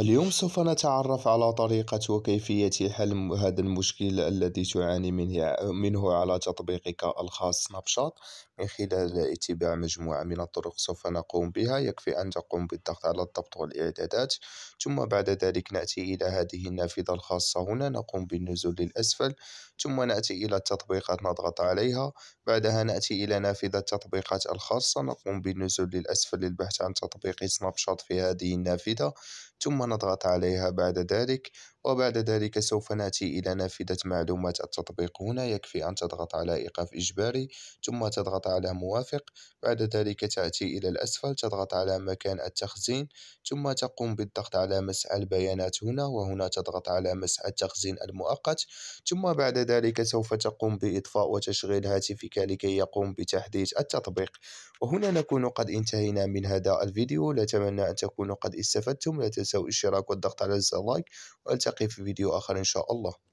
اليوم سوف نتعرف على طريقة وكيفية حل هذا المشكل الذي تعاني منه منه على تطبيقك الخاص سناب شات من خلال اتباع مجموعة من الطرق سوف نقوم بها يكفي أن تقوم بالضغط على الضبط والإعدادات ثم بعد ذلك نأتي إلى هذه النافذة الخاصة هنا نقوم بالنزول للأسفل ثم نأتي إلى التطبيقات نضغط عليها بعدها نأتي إلى نافذة التطبيقات الخاصة نقوم بالنزول للأسفل للبحث عن تطبيق سناب شات في هذه النافذة ثم ثم نضغط عليها بعد ذلك وبعد ذلك سوف نأتي إلى نافذة معلومات التطبيق هنا يكفي أن تضغط على إيقاف إجباري ثم تضغط على موافق بعد ذلك تأتي إلى الأسفل تضغط على مكان التخزين ثم تقوم بالضغط على مسح البيانات هنا وهنا تضغط على مسح التخزين المؤقت ثم بعد ذلك سوف تقوم بإطفاء وتشغيل هاتفك لكي يقوم بتحديث التطبيق وهنا نكون قد انتهينا من هذا الفيديو لا تمنى أن تكونوا قد استفدتم لا تنسوا الاشتراك والضغط على زر لايك نلتقي في فيديو آخر إن شاء الله